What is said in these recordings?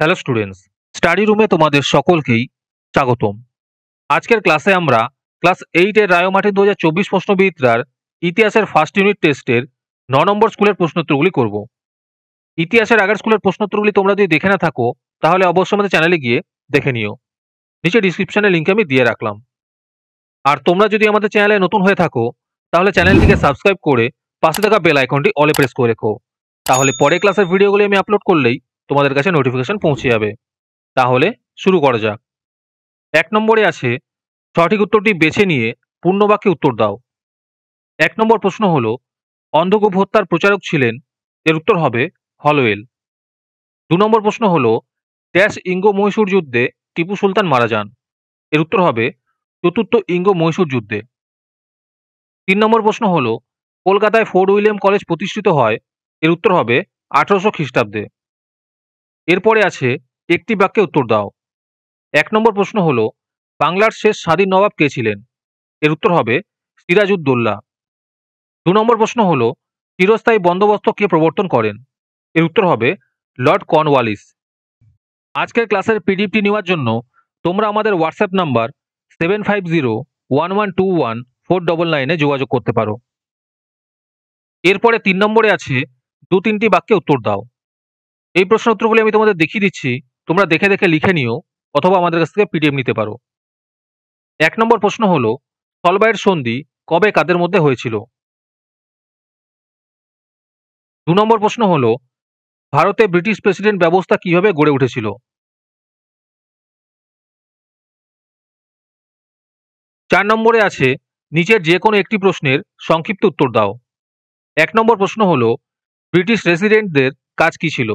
hello students study রুমে তোমাদের সকলকেই স্বাগতম আজকের ক্লাসে আমরা ক্লাস এইটের রায়মাঠি দু হাজার চব্বিশ প্রশ্নবিদরার ইতিহাসের ফার্স্ট ইউনিট টেস্টের ন নম্বর স্কুলের প্রশ্নোত্তরগুলি করব ইতিহাসের আগের স্কুলের প্রশ্নোত্তরগুলি তোমরা যদি দেখে না থাকো তাহলে অবশ্যই আমাদের চ্যানেলে গিয়ে দেখে নিও নিচে ডিসক্রিপশানে লিঙ্ক আমি দিয়ে রাখলাম আর তোমরা যদি আমাদের চ্যানেলে নতুন হয়ে থাকো তাহলে চ্যানেলটিকে সাবস্ক্রাইব করে পাশে থাকা বেল আইকনটি অলে প্রেস করে রেখো তাহলে পরে ক্লাসের ভিডিওগুলি আমি আপলোড করলেই তোমাদের কাছে নোটিফিকেশন পৌঁছে যাবে তাহলে শুরু করা যাক এক নম্বরে আছে সঠিক উত্তরটি বেছে নিয়ে পূর্ণবাক্যে উত্তর দাও এক নম্বর প্রশ্ন হল অন্ধগোপ হত্যার প্রচারক ছিলেন এর উত্তর হবে হলওয়েল দু নম্বর প্রশ্ন হল ড্যাশ ইঙ্গো মহীশূর যুদ্ধে টিপু সুলতান মারা যান এর উত্তর হবে চতুর্থ ইঙ্গো মহীশূর যুদ্ধে তিন নম্বর প্রশ্ন হল কলকাতায় ফোর্ট উইলিয়াম কলেজ প্রতিষ্ঠিত হয় এর উত্তর হবে আঠারোশো খ্রিস্টাব্দে এরপরে আছে একটি বাক্যে উত্তর দাও এক নম্বর প্রশ্ন হল বাংলার শেষ স্বাধীন নবাব কে ছিলেন এর উত্তর হবে সিরাজউদ্দৌল্লা দু নম্বর প্রশ্ন হল চিরস্থায়ী বন্দোবস্ত কে প্রবর্তন করেন এর উত্তর হবে লর্ড কর্নওয়ালিস আজকের ক্লাসের পিডিএফটি নেওয়ার জন্য তোমরা আমাদের WhatsApp number seven five zero one one two one four double নাইনে যোগাযোগ করতে পারো এরপরে তিন নম্বরে আছে দু তিনটি বাক্যে উত্তর দাও এই প্রশ্ন উত্তরগুলি আমি তোমাদের দেখিয়ে দিচ্ছি তোমরা দেখে দেখে লিখে নিও অথবা আমাদের কাছ থেকে পিডিএফ নিতে পারো এক নম্বর প্রশ্ন হল সলবায়ের সন্ধি কবে কাদের মধ্যে হয়েছিল দু নম্বর প্রশ্ন হল ভারতে ব্রিটিশ প্রেসিডেন্ট ব্যবস্থা কিভাবে গড়ে উঠেছিল চার নম্বরে আছে নিচের যে কোনো একটি প্রশ্নের সংক্ষিপ্ত উত্তর দাও এক নম্বর প্রশ্ন হল ব্রিটিশ রেসিডেন্টদের কাজ কী ছিল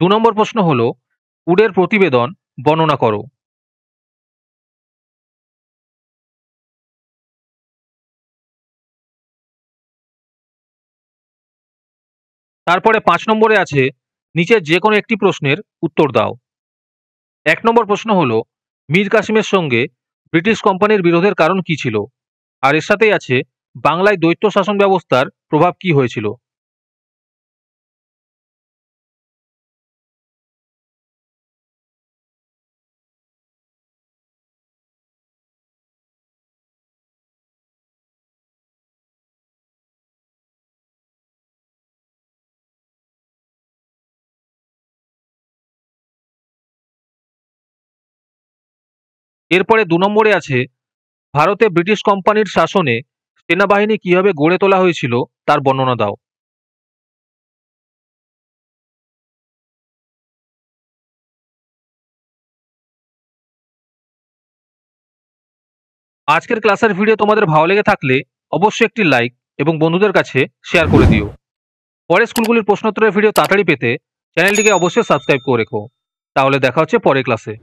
দু নম্বর প্রশ্ন হল উডের প্রতিবেদন বর্ণনা করো তারপরে পাঁচ নম্বরে আছে নিচের যে কোনো একটি প্রশ্নের উত্তর দাও এক নম্বর প্রশ্ন হলো মীর কাসিমের সঙ্গে ব্রিটিশ কোম্পানির বিরোধের কারণ কি ছিল আর এর সাথেই আছে বাংলায় দ্বৈত শাসন ব্যবস্থার প্রভাব কি হয়েছিল এরপরে দু নম্বরে আছে ভারতে ব্রিটিশ কোম্পানির শাসনে সেনাবাহিনী কিভাবে গড়ে তোলা হয়েছিল তার বর্ণনা দাও আজকের ক্লাসের ভিডিও তোমাদের ভালো লেগে থাকলে অবশ্যই একটি লাইক এবং বন্ধুদের কাছে শেয়ার করে দিও পরের স্কুলগুলির প্রশ্নোত্তরের ভিডিও তাড়াতাড়ি পেতে চ্যানেলটিকে অবশ্যই সাবস্ক্রাইব করে রেখো তাহলে দেখা হচ্ছে পরের ক্লাসে